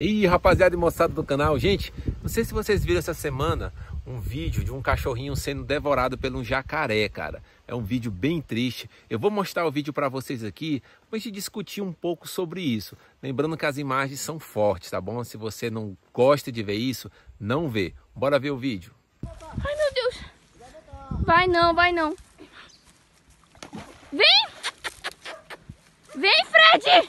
E rapaziada e moçada do canal, gente, não sei se vocês viram essa semana um vídeo de um cachorrinho sendo devorado pelo um jacaré, cara. É um vídeo bem triste. Eu vou mostrar o vídeo para vocês aqui, pra gente discutir um pouco sobre isso. Lembrando que as imagens são fortes, tá bom? Se você não gosta de ver isso, não vê. Bora ver o vídeo. Ai, meu Deus. Vai não, vai não. Vem! Vem, Fred!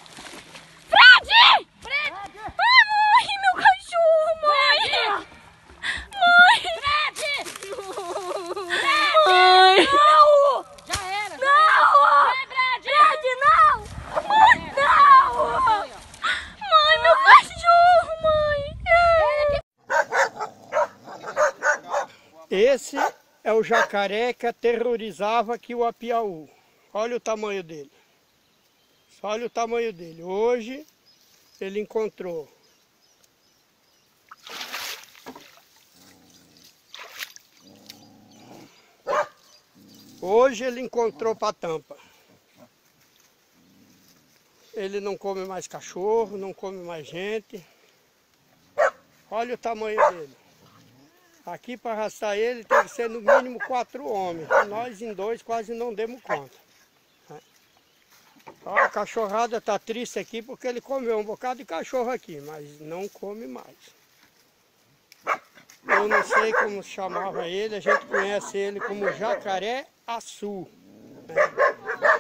é o jacaré que aterrorizava aqui o Apiaú. Olha o tamanho dele. Olha o tamanho dele. Hoje ele encontrou. Hoje ele encontrou para tampa. Ele não come mais cachorro, não come mais gente. Olha o tamanho dele. Aqui para arrastar ele tem que ser no mínimo quatro homens. Nós em dois quase não demos conta. A cachorrada está triste aqui porque ele comeu um bocado de cachorro aqui, mas não come mais. Eu não sei como chamava ele, a gente conhece ele como jacaré açu. Né?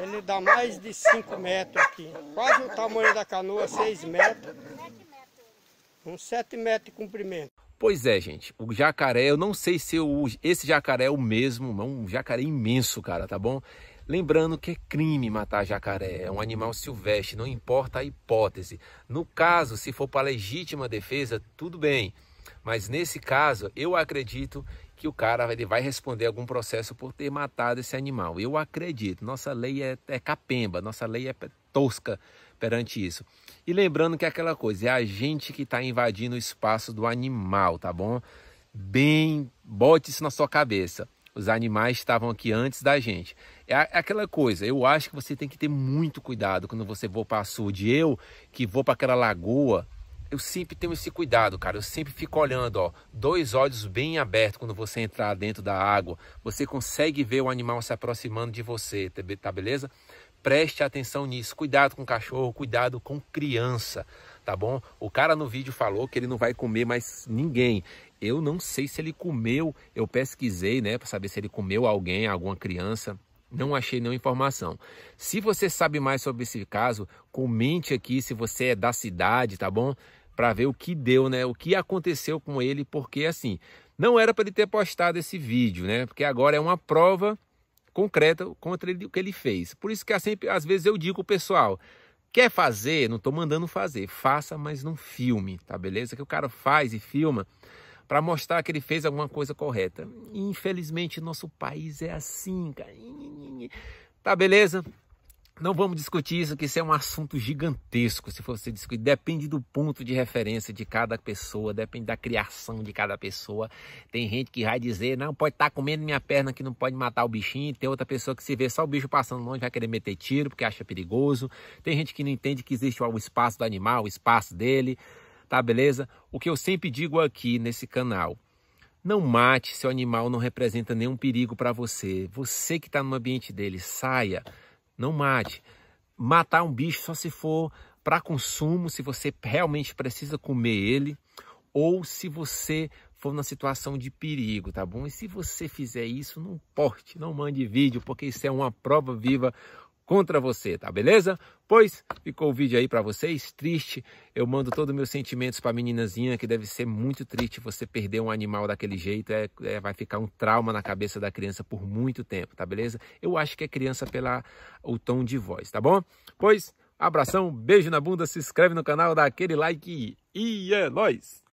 Ele dá mais de 5 metros aqui, quase o tamanho da canoa, 6 metros. Uns 7 metros de comprimento. Pois é, gente, o jacaré, eu não sei se eu, esse jacaré é o mesmo, é um jacaré imenso, cara, tá bom? Lembrando que é crime matar jacaré, é um animal silvestre, não importa a hipótese. No caso, se for para legítima defesa, tudo bem. Mas nesse caso, eu acredito que o cara ele vai responder algum processo por ter matado esse animal. Eu acredito. Nossa lei é, é capemba, nossa lei é tosca perante isso. E lembrando que é aquela coisa, é a gente que está invadindo o espaço do animal, tá bom? Bem, bote isso na sua cabeça. Os animais estavam aqui antes da gente. É, é aquela coisa, eu acho que você tem que ter muito cuidado quando você for para a açude. Eu, que vou para aquela lagoa, eu sempre tenho esse cuidado, cara. Eu sempre fico olhando, ó, dois olhos bem abertos quando você entrar dentro da água. Você consegue ver o animal se aproximando de você, tá, tá beleza? Preste atenção nisso. Cuidado com cachorro, cuidado com criança, tá bom? O cara no vídeo falou que ele não vai comer mais ninguém. Eu não sei se ele comeu, eu pesquisei, né, para saber se ele comeu alguém, alguma criança. Não achei nenhuma informação. Se você sabe mais sobre esse caso, comente aqui se você é da cidade, tá bom? Para ver o que deu, né? O que aconteceu com ele, porque assim, não era para ele ter postado esse vídeo, né? Porque agora é uma prova concreta contra ele, o que ele fez. Por isso que é sempre, às vezes eu digo, pessoal, quer fazer, não estou mandando fazer, faça, mas não filme, tá beleza? Que o cara faz e filma para mostrar que ele fez alguma coisa correta. Infelizmente, nosso país é assim, cara. Tá beleza? Não vamos discutir isso, que isso é um assunto gigantesco. Se você discutir, depende do ponto de referência de cada pessoa, depende da criação de cada pessoa. Tem gente que vai dizer, não, pode estar tá comendo minha perna que não pode matar o bichinho. Tem outra pessoa que se vê só o bicho passando longe vai querer meter tiro porque acha perigoso. Tem gente que não entende que existe o espaço do animal, o espaço dele, tá beleza? O que eu sempre digo aqui nesse canal, não mate se o animal não representa nenhum perigo para você. Você que está no ambiente dele, saia não mate. Matar um bicho só se for para consumo, se você realmente precisa comer ele, ou se você for numa situação de perigo, tá bom? E se você fizer isso, não porte, não mande vídeo, porque isso é uma prova viva contra você, tá beleza? Pois ficou o vídeo aí para vocês, triste. Eu mando todos meus sentimentos para a meninazinha, que deve ser muito triste você perder um animal daquele jeito. É, é, vai ficar um trauma na cabeça da criança por muito tempo, tá beleza? Eu acho que é criança pela o tom de voz, tá bom? Pois, abração, beijo na bunda, se inscreve no canal, dá aquele like e é nóis!